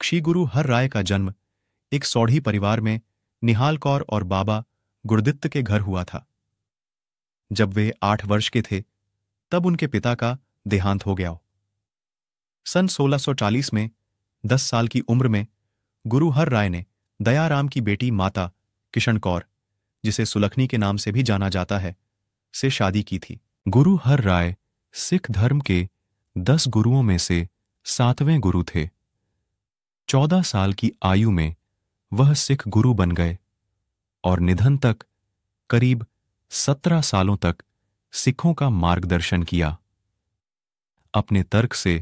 क्षीगुरु हर राय का जन्म एक सौढ़ी परिवार में निहाल कौर और बाबा गुरदित्त के घर हुआ था जब वे आठ वर्ष के थे तब उनके पिता का देहांत हो गया सन 1640 में दस साल की उम्र में गुरु हर राय ने दयाराम की बेटी माता किशन कौर जिसे सुलखनी के नाम से भी जाना जाता है से शादी की थी गुरु हर राय सिख धर्म के दस गुरुओं में से सातवें गुरु थे चौदह साल की आयु में वह सिख गुरु बन गए और निधन तक करीब सत्रह सालों तक सिखों का मार्गदर्शन किया अपने तर्क से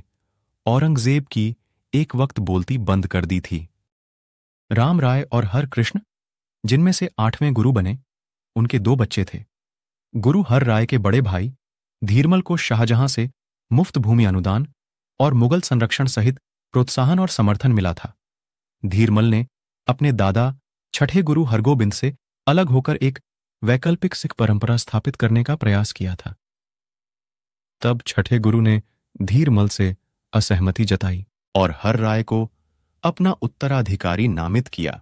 औरंगजेब की एक वक्त बोलती बंद कर दी थी राम राय और हर कृष्ण जिनमें से आठवें गुरु बने उनके दो बच्चे थे गुरु हर राय के बड़े भाई धीरमल को शाहजहां से मुफ्त भूमि अनुदान और मुगल संरक्षण सहित प्रोत्साहन और समर्थन मिला था धीरमल ने अपने दादा छठे गुरु हरगोबिंद से अलग होकर एक वैकल्पिक सिख परंपरा स्थापित करने का प्रयास किया था तब छठे गुरु ने धीरमल से असहमति जताई और हर राय को अपना उत्तराधिकारी नामित किया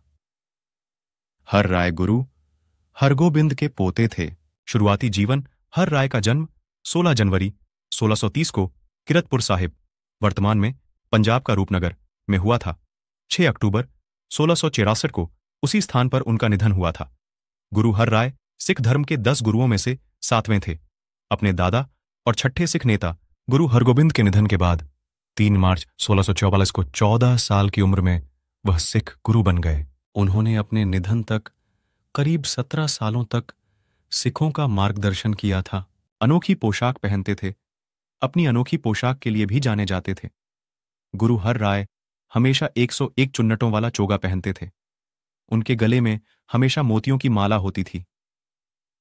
हर राय गुरु हरगोबिंद के पोते थे शुरुआती जीवन हर राय का जन्म 16 जनवरी 1630 को किरतपुर साहिब वर्तमान में पंजाब का रूपनगर में हुआ था 6 अक्टूबर सोलह को उसी स्थान पर उनका निधन हुआ था गुरु हर राय सिख धर्म के दस गुरुओं में से सातवें थे अपने दादा और छठे सिख नेता गुरु हरगोबिंद के निधन के बाद 3 मार्च सोलह को 14 साल की उम्र में वह सिख गुरु बन गए उन्होंने अपने निधन तक करीब सत्रह सालों तक सिखों का मार्गदर्शन किया था अनोखी पोशाक पहनते थे अपनी अनोखी पोशाक के लिए भी जाने जाते थे गुरु हर राय हमेशा 101 चुन्नटों वाला चोगा पहनते थे उनके गले में हमेशा मोतियों की माला होती थी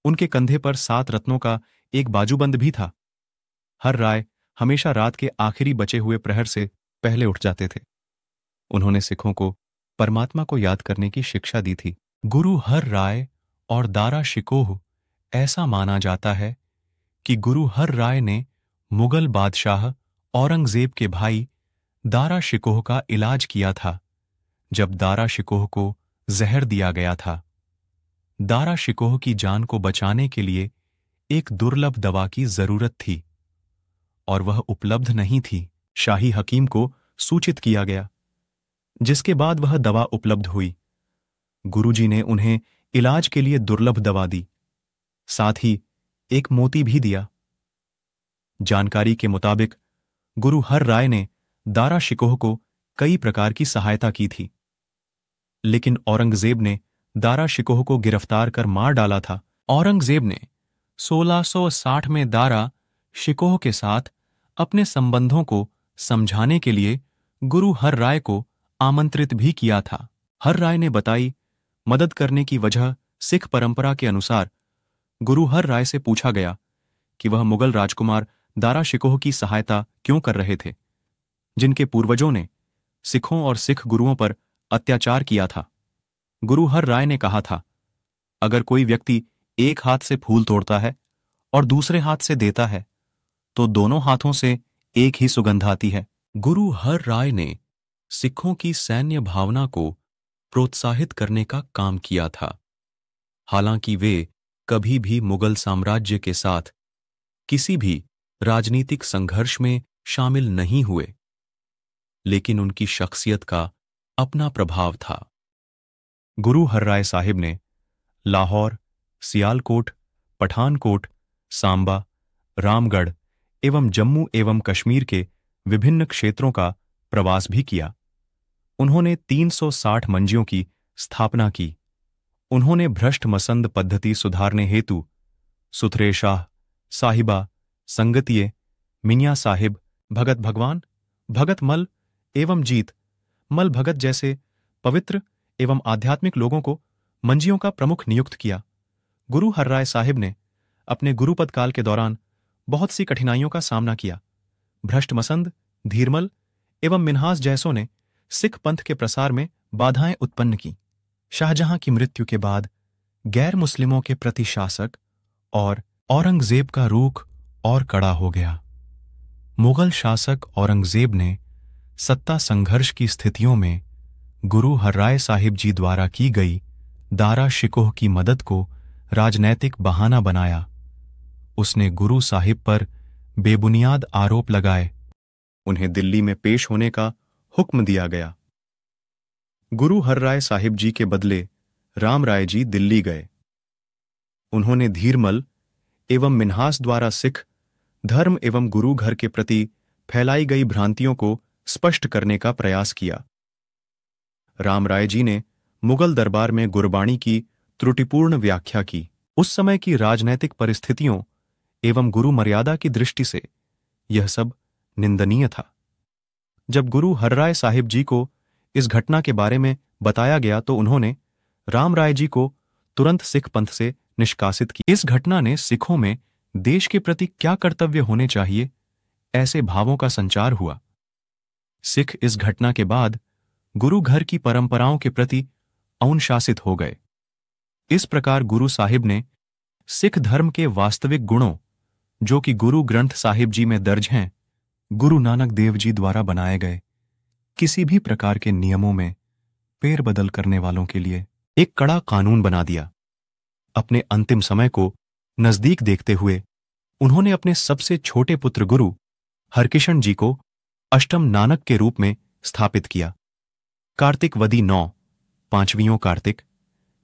उनके कंधे पर सात रत्नों का एक बाजूबंद भी था हर राय हमेशा रात के आखिरी बचे हुए प्रहर से पहले उठ जाते थे उन्होंने सिखों को परमात्मा को याद करने की शिक्षा दी थी गुरु हर राय और दारा शिकोह ऐसा माना जाता है कि गुरु हर राय ने मुगल बादशाह औरंगजेब के भाई दारा शिकोह का इलाज किया था जब दारा शिकोह को जहर दिया गया था दारा शिकोह की जान को बचाने के लिए एक दुर्लभ दवा की जरूरत थी और वह उपलब्ध नहीं थी शाही हकीम को सूचित किया गया जिसके बाद वह दवा उपलब्ध हुई गुरुजी ने उन्हें इलाज के लिए दुर्लभ दवा दी साथ ही एक मोती भी दिया जानकारी के मुताबिक गुरु हर राय ने दारा शिकोह को कई प्रकार की सहायता की थी लेकिन औरंगजेब ने दारा शिकोह को गिरफ्तार कर मार डाला था औरंगजेब ने 1660 में दारा शिकोह के साथ अपने संबंधों को समझाने के लिए गुरु हर राय को आमंत्रित भी किया था हर राय ने बताई मदद करने की वजह सिख परंपरा के अनुसार गुरु हर राय से पूछा गया कि वह मुगल राजकुमार दारा शिकोह की सहायता क्यों कर रहे थे जिनके पूर्वजों ने सिखों और सिख गुरुओं पर अत्याचार किया था गुरु हर राय ने कहा था अगर कोई व्यक्ति एक हाथ से फूल तोड़ता है और दूसरे हाथ से देता है तो दोनों हाथों से एक ही सुगंध आती है गुरु हर राय ने सिखों की सैन्य भावना को प्रोत्साहित करने का काम किया था हालांकि वे कभी भी मुगल साम्राज्य के साथ किसी भी राजनीतिक संघर्ष में शामिल नहीं हुए लेकिन उनकी शख्सियत का अपना प्रभाव था गुरु हर राय साहिब ने लाहौर सियालकोट पठानकोट सांबा रामगढ़ एवं जम्मू एवं कश्मीर के विभिन्न क्षेत्रों का प्रवास भी किया उन्होंने 360 मंजियों की स्थापना की उन्होंने भ्रष्ट मसंद पद्धति सुधारने हेतु सुथरे शाह साहिबा संगतिये मिनिया साहिब भगत भगवान भगत मल एवं जीत मल भगत जैसे पवित्र एवं आध्यात्मिक लोगों को मंजियों का प्रमुख नियुक्त किया गुरु हर राय साहिब ने अपने गुरुपद काल के दौरान बहुत सी कठिनाइयों का सामना किया भ्रष्ट मसंद धीरमल एवं मिनहास जैसों ने सिख पंथ के प्रसार में बाधाएं उत्पन्न की शाहजहां की मृत्यु के बाद गैर मुस्लिमों के प्रति शासक और औरंगजेब का रूख और कड़ा हो गया मुगल शासक औरंगजेब ने सत्ता संघर्ष की स्थितियों में गुरु हर्राय साहिब जी द्वारा की गई दारा शिकोह की मदद को राजनैतिक बहाना बनाया उसने गुरु साहिब पर बेबुनियाद आरोप लगाए उन्हें दिल्ली में पेश होने का हुक्म दिया गया गुरु हर्राय साहिब जी के बदले राम राय जी दिल्ली गए उन्होंने धीरमल एवं मिन्हास द्वारा सिख धर्म एवं गुरु घर के प्रति फैलाई गई भ्रांतियों को स्पष्ट करने का प्रयास किया राम राय जी ने मुगल दरबार में गुरबाणी की त्रुटिपूर्ण व्याख्या की उस समय की राजनैतिक परिस्थितियों एवं गुरु मर्यादा की दृष्टि से यह सब निंदनीय था जब गुरु राय साहिब जी को इस घटना के बारे में बताया गया तो उन्होंने राम राय जी को तुरंत सिख पंथ से निष्कासित किया इस घटना ने सिखों में देश के प्रति क्या कर्तव्य होने चाहिए ऐसे भावों का संचार हुआ सिख इस घटना के बाद गुरु घर की परंपराओं के प्रति अनुशासित हो गए इस प्रकार गुरु साहिब ने सिख धर्म के वास्तविक गुणों जो कि गुरु ग्रंथ साहिब जी में दर्ज हैं गुरु नानक देव जी द्वारा बनाए गए किसी भी प्रकार के नियमों में बदल करने वालों के लिए एक कड़ा कानून बना दिया अपने अंतिम समय को नजदीक देखते हुए उन्होंने अपने सबसे छोटे पुत्र गुरु हरकिशन जी को अष्टम नानक के रूप में स्थापित किया कार्तिक वदी नौ पांचवियों कार्तिक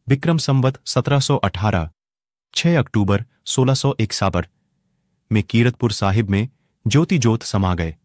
विक्रम संवत 1718 छह अक्टूबर सोलह सौ में कीरतपुर साहिब में ज्योति ज्योत समा गए